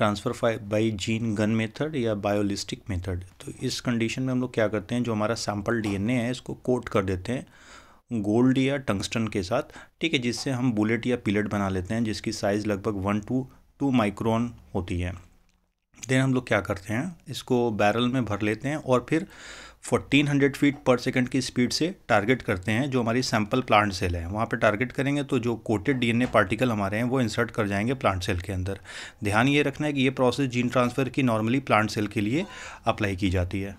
transfer by gene gun method या biolistic method तो इस कंडीशन में हम लोग क्या करते हैं जो हमारा सैम्पल डीएनए है इसको कोट कर देते हैं गोल्ड या टंगस्टन के साथ ठीक है जिससे हम बुलेट या पिलेट बना लेते हैं जिसकी साइज़ लगभग वन टू टू माइक्रोन होती है देन हम लोग क्या करते हैं इसको बैरल में भर लेते हैं और फिर 1400 फीट पर सेकंड की स्पीड से टारगेट करते हैं जो हमारी सैम्पल प्लांट सेल है वहाँ पे टारगेट करेंगे तो जो कोटेड डीएनए पार्टिकल हमारे हैं वो इंसर्ट कर जाएंगे प्लांट सेल के अंदर ध्यान ये रखना है कि ये प्रोसेस जीन ट्रांसफ़र की नॉर्मली प्लांट सेल के लिए अप्लाई की जाती है